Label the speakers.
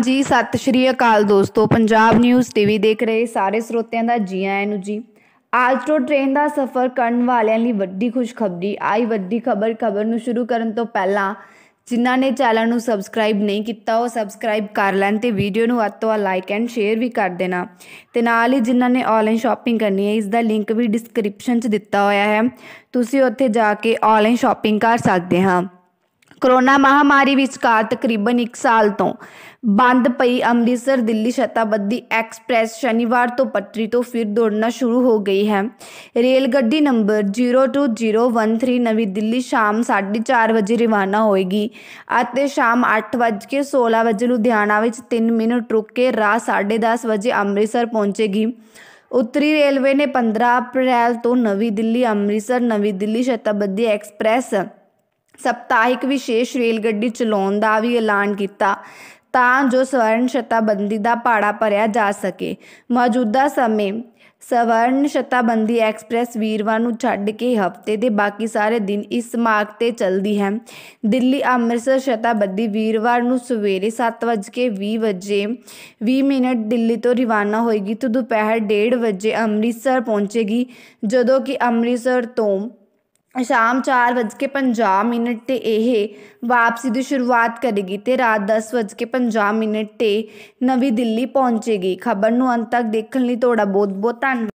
Speaker 1: ਹਾਂਜੀ ਸਤਿ ਸ਼੍ਰੀ ਅਕਾਲ ਦੋਸਤੋ ਪੰਜਾਬ ਨਿਊਜ਼ ਟੀਵੀ ਦੇਖ ਰਹੇ ਸਾਰੇ ਸਰੋਤਿਆਂ ਦਾ ਜੀ ਆਇਆਂ ਨੂੰ ਜੀ ਆਲਟੋ ਟ੍ਰੇਨ ਦਾ ਸਫ਼ਰ ਕਰਨ ਵਾਲਿਆਂ ਲਈ ਵੱਡੀ ਖੁਸ਼ਖਬਰੀ ਆਈ ਵੱਡੀ ਖਬਰ ਖਬਰ ਨੂੰ ਸ਼ੁਰੂ ਕਰਨ ਤੋਂ ਪਹਿਲਾਂ ਜਿਨ੍ਹਾਂ ਨੇ ਚੈਨਲ ਨੂੰ ਸਬਸਕ੍ਰਾਈਬ ਨਹੀਂ ਕੀਤਾ ਉਹ ਸਬਸਕ੍ਰਾਈਬ ਕਰ ਲੈਣ ਤੇ ਵੀਡੀਓ ਨੂੰ ਵੱਧ ਤੋਂ ਵੱਧ ਲਾਈਕ ਐਂਡ ਸ਼ੇਅਰ ਵੀ ਕਰ ਦੇਣਾ ਤੇ ਨਾਲ ਹੀ ਜਿਨ੍ਹਾਂ ਨੇ ਆਨਲਾਈਨ ਸ਼ਾਪਿੰਗ ਕਰਨੀ ਹੈ ਇਸ ਦਾ ਲਿੰਕ ਵੀ ਡਿਸਕ੍ਰਿਪਸ਼ਨ 'ਚ ਦਿੱਤਾ ਹੋਇਆ ਹੈ ਤੁਸੀਂ ਉੱਥੇ ਜਾ ਕੇ ਆਨਲਾਈਨ ਸ਼ਾਪਿੰਗ ਕਰ ਸਕਦੇ ਹਾਂ कोरोना महामारी विचकार तकरीबन एक साल तो बंद पई अमृतसर दिल्ली शताब्दी एक्सप्रैस शनिवार तो पटरी तो फिर दौड़ना शुरू हो गई है रेलगड्डी number zero two zero one three नवी दिल्ली शाम साढ़े चार बजे रवाना होएगी शाम अठ बज के सोलह बजे लुधियाना तीन मिनट रुक के रात साढ़े दस बजे अमृतसर पहुँचेगी उत्तरी रेलवे ने पंद्रह अप्रैल तो नवी दिल्ली अमृतसर नवी दिल्ली शताब्दी एक्सप्रैस ਸਪਤਾਹਿਕ ਵਿਸ਼ੇਸ਼ ਰੇਲ ਗੱਡੀ ਚਲਾਉਣ ਦਾ ਵੀ ਐਲਾਨ ਕੀਤਾ ਤਾਂ ਜੋ ਸਵਰਨ ਸ਼ਤਾਬੰਦੀ ਦਾ ਪਾੜਾ ਭਰਿਆ ਜਾ ਸਕੇ ਮੌਜੂਦਾ ਸਮੇਂ ਸਵਰਨ ਸ਼ਤਾਬੰਦੀ ਐਕਸਪ੍ਰੈਸ ਵੀਰਵਾਰ ਨੂੰ ਛੱਡ ਕੇ ਹਫਤੇ ਦੇ ਬਾਕੀ ਸਾਰੇ ਦਿਨ ਇਸ ਮਾਰਗ ਤੇ ਚੱਲਦੀ ਹੈ ਦਿੱਲੀ ਅੰਮ੍ਰਿਤਸਰ ਸ਼ਤਾਬੰਦੀ ਵੀਰਵਾਰ ਨੂੰ ਸਵੇਰੇ 7:20 ਵਜੇ 20 ਮਿੰਟ ਦਿੱਲੀ ਤੋਂ ਰਵਾਨਾ ਹੋਏਗੀ ਤੇ ਦੁਪਹਿਰ 1:30 ਵਜੇ ਅੰਮ੍ਰਿਤਸਰ ਪਹੁੰਚੇਗੀ ਜਦੋਂ ਕਿ ਅੰਮ੍ਰਿਤਸਰ ਤੋਂ ਸ਼ਾਮ 4:50 ਕੇ ਮਿੰਟ 'ਤੇ ਇਹ ਵਾਪਸੀ ਦੀ ਸ਼ੁਰੂਆਤ ਕਰੇਗੀ ਤੇ ਰਾਤ 10:50 ਕੇ ਮਿੰਟ 'ਤੇ ਨਵੀਂ ਦਿੱਲੀ ਪਹੁੰਚੇਗੀ ਖਬਰ ਨੂੰ ਅੰਤ ਤੱਕ ਦੇਖਣ ਲਈ ਤੁਹਾਡਾ ਬਹੁਤ ਬਹੁਤ ਧੰਨਵਾਦ